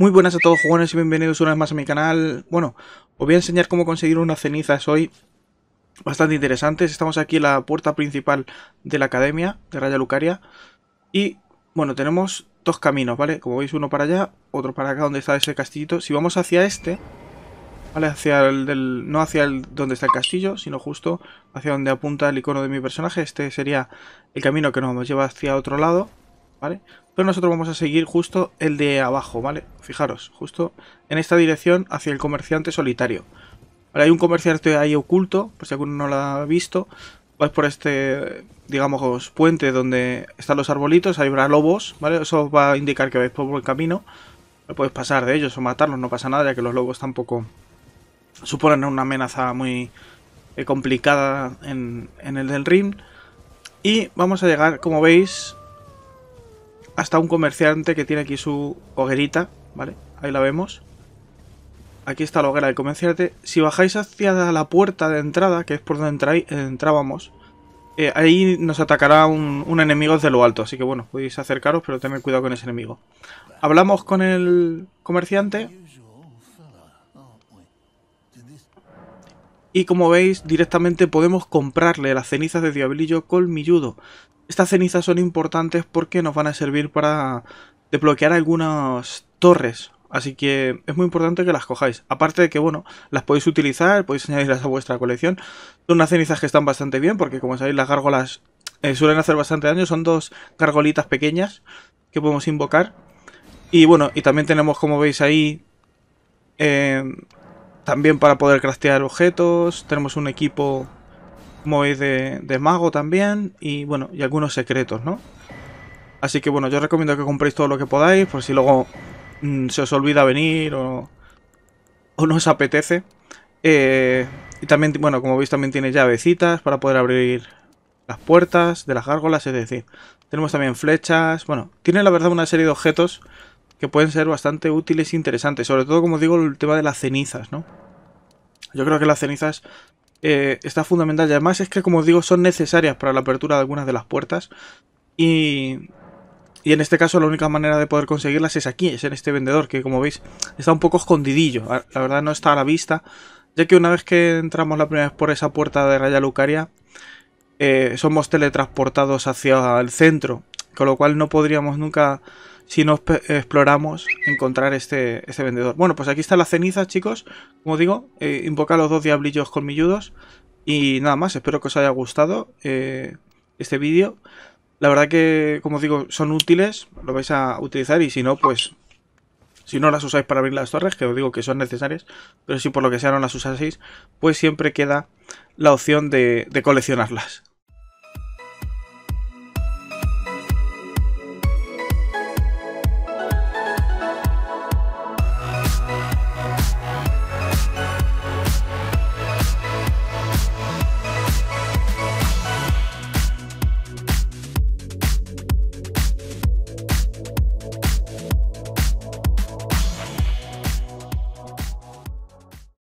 Muy buenas a todos jugones y bienvenidos una vez más a mi canal. Bueno, os voy a enseñar cómo conseguir unas cenizas hoy bastante interesantes. Estamos aquí en la puerta principal de la academia de Raya Lucaria. Y bueno, tenemos dos caminos, ¿vale? Como veis, uno para allá, otro para acá donde está ese castillito. Si vamos hacia este, ¿vale? Hacia el del, no hacia el donde está el castillo, sino justo hacia donde apunta el icono de mi personaje. Este sería el camino que nos lleva hacia otro lado. ¿vale? Pero nosotros vamos a seguir justo el de abajo, ¿vale? Fijaros, justo en esta dirección hacia el comerciante solitario. hay un comerciante ahí oculto, por si alguno no lo ha visto. Vais por este, digamos, puente donde están los arbolitos, ahí habrá lobos, ¿vale? Eso os va a indicar que vais por buen camino. No podéis pasar de ellos o matarlos, no pasa nada, ya que los lobos tampoco suponen una amenaza muy eh, complicada en, el del rim Y vamos a llegar, como veis, hasta un comerciante que tiene aquí su hoguerita, ¿vale? Ahí la vemos. Aquí está la hoguera del comerciante. Si bajáis hacia la puerta de entrada, que es por donde eh, entrábamos, eh, ahí nos atacará un, un, enemigo desde lo alto. Así que bueno, podéis acercaros, pero tened cuidado con ese enemigo. Hablamos con el comerciante. Y como veis, directamente podemos comprarle las cenizas de Diablillo Colmilludo. Estas cenizas son importantes porque nos van a servir para desbloquear algunas torres. Así que es muy importante que las cojáis. Aparte de que, bueno, las podéis utilizar, podéis añadirlas a vuestra colección. Son unas cenizas que están bastante bien porque, como sabéis, las gárgolas eh, suelen hacer bastante daño. Son dos gargolitas pequeñas que podemos invocar. Y bueno, y también tenemos, como veis ahí, eh, también para poder craftear objetos. Tenemos un equipo como de, de, mago también y bueno, y algunos secretos, ¿no? Así que bueno, yo recomiendo que compréis todo lo que podáis por si luego mm, se os olvida venir o, o no os apetece. Eh, y también, bueno, como veis también tiene llavecitas para poder abrir las puertas de las gárgolas, es decir, tenemos también flechas, bueno, tiene la verdad una serie de objetos que pueden ser bastante útiles e interesantes, sobre todo como digo el tema de las cenizas, ¿no? Yo creo que las cenizas eh, está fundamental. Y además es que, como os digo, son necesarias para la apertura de algunas de las puertas. Y, y en este caso la única manera de poder conseguirlas es aquí, es en este vendedor, que como veis está un poco escondidillo. Ah, la verdad no está a la vista, ya que una vez que entramos la primera vez por esa puerta de Raya Lucaria, eh, somos teletransportados hacia el centro, con lo cual no podríamos nunca si no exploramos encontrar este, este, vendedor. Bueno, pues aquí está la ceniza, chicos. Como digo, eh, invoca los dos diablillos colmilludos. Y nada más, espero que os haya gustado eh, este vídeo. La verdad que, como digo, son útiles, lo vais a utilizar y si no, pues... Si no las usáis para abrir las torres, que os digo que son necesarias, pero si por lo que sea no las usáis, pues siempre queda la opción de, de coleccionarlas.